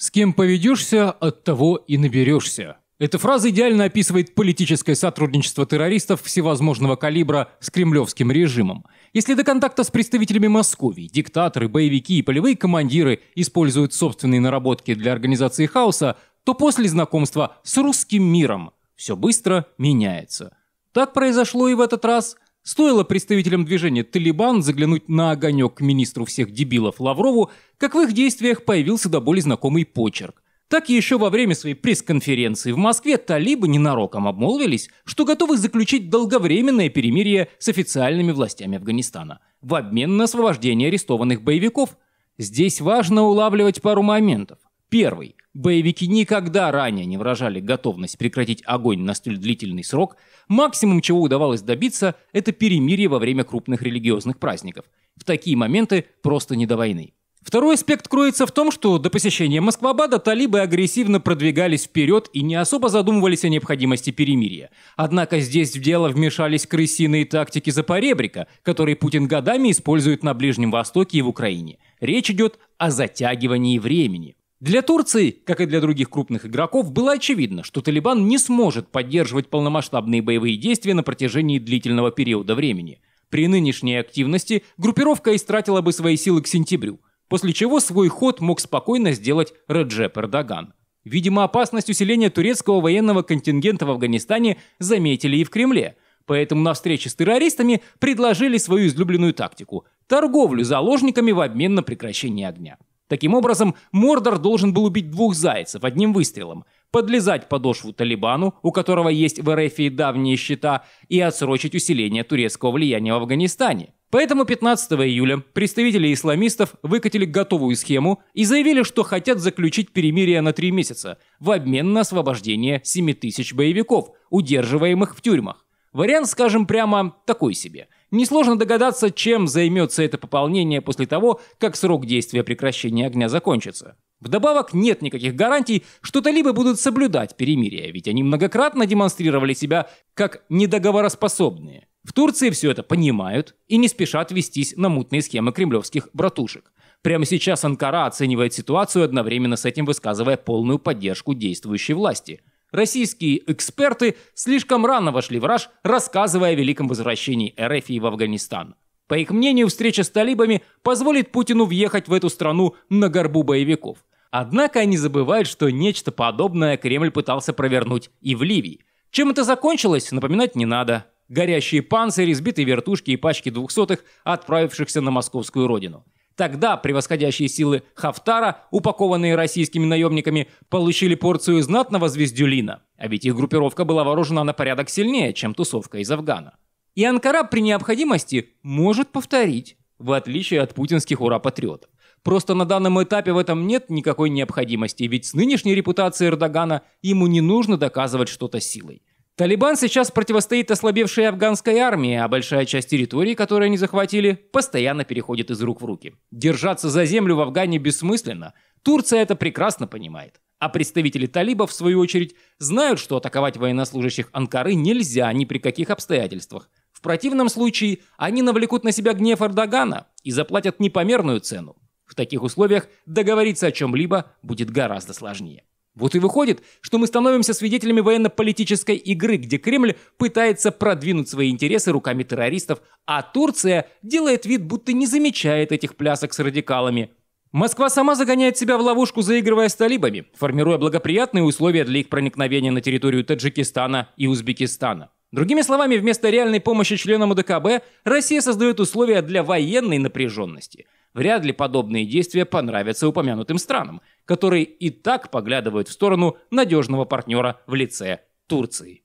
«С кем поведешься, от того и наберешься». Эта фраза идеально описывает политическое сотрудничество террористов всевозможного калибра с кремлевским режимом. Если до контакта с представителями Москвы диктаторы, боевики и полевые командиры используют собственные наработки для организации хаоса, то после знакомства с русским миром все быстро меняется. Так произошло и в этот раз – Стоило представителям движения «Талибан» заглянуть на огонек к министру всех дебилов Лаврову, как в их действиях появился до боли знакомый почерк. Так еще во время своей пресс-конференции в Москве талибы ненароком обмолвились, что готовы заключить долговременное перемирие с официальными властями Афганистана в обмен на освобождение арестованных боевиков. Здесь важно улавливать пару моментов. Первый. Боевики никогда ранее не выражали готовность прекратить огонь на столь длительный срок. Максимум, чего удавалось добиться, это перемирие во время крупных религиозных праздников. В такие моменты просто не до войны. Второй аспект кроется в том, что до посещения Москвабада талибы агрессивно продвигались вперед и не особо задумывались о необходимости перемирия. Однако здесь в дело вмешались крысиные тактики запоребрика, которые Путин годами использует на Ближнем Востоке и в Украине. Речь идет о затягивании времени. Для Турции, как и для других крупных игроков, было очевидно, что Талибан не сможет поддерживать полномасштабные боевые действия на протяжении длительного периода времени. При нынешней активности группировка истратила бы свои силы к сентябрю, после чего свой ход мог спокойно сделать Реджеп Эрдоган. Видимо, опасность усиления турецкого военного контингента в Афганистане заметили и в Кремле, поэтому на встрече с террористами предложили свою излюбленную тактику – торговлю заложниками в обмен на прекращение огня. Таким образом, Мордор должен был убить двух зайцев одним выстрелом, подлезать подошву Талибану, у которого есть в РФ и давние счета, и отсрочить усиление турецкого влияния в Афганистане. Поэтому 15 июля представители исламистов выкатили готовую схему и заявили, что хотят заключить перемирие на три месяца в обмен на освобождение 7 тысяч боевиков, удерживаемых в тюрьмах. Вариант, скажем прямо, такой себе – Несложно догадаться, чем займется это пополнение после того, как срок действия прекращения огня закончится. Вдобавок нет никаких гарантий, что талибы будут соблюдать перемирие, ведь они многократно демонстрировали себя как недоговороспособные. В Турции все это понимают и не спешат вестись на мутные схемы кремлевских братушек. Прямо сейчас Анкара оценивает ситуацию, одновременно с этим высказывая полную поддержку действующей власти. Российские эксперты слишком рано вошли в раж, рассказывая о великом возвращении РФ в Афганистан. По их мнению, встреча с талибами позволит Путину въехать в эту страну на горбу боевиков. Однако они забывают, что нечто подобное Кремль пытался провернуть и в Ливии. Чем это закончилось, напоминать не надо. Горящие панцири, сбитые вертушки и пачки двухсотых, отправившихся на московскую родину – Тогда превосходящие силы Хафтара, упакованные российскими наемниками, получили порцию знатного звездюлина. А ведь их группировка была вооружена на порядок сильнее, чем тусовка из Афгана. И Анкара при необходимости может повторить, в отличие от путинских ура-патриотов. Просто на данном этапе в этом нет никакой необходимости, ведь с нынешней репутацией Эрдогана ему не нужно доказывать что-то силой. Талибан сейчас противостоит ослабевшей афганской армии, а большая часть территории, которую они захватили, постоянно переходит из рук в руки. Держаться за землю в Афгане бессмысленно. Турция это прекрасно понимает. А представители талибов, в свою очередь, знают, что атаковать военнослужащих Анкары нельзя ни при каких обстоятельствах. В противном случае они навлекут на себя гнев Эрдогана и заплатят непомерную цену. В таких условиях договориться о чем-либо будет гораздо сложнее. Вот и выходит, что мы становимся свидетелями военно-политической игры, где Кремль пытается продвинуть свои интересы руками террористов, а Турция делает вид, будто не замечает этих плясок с радикалами. Москва сама загоняет себя в ловушку, заигрывая с талибами, формируя благоприятные условия для их проникновения на территорию Таджикистана и Узбекистана. Другими словами, вместо реальной помощи членам УДКБ Россия создает условия для военной напряженности – Вряд ли подобные действия понравятся упомянутым странам, которые и так поглядывают в сторону надежного партнера в лице Турции.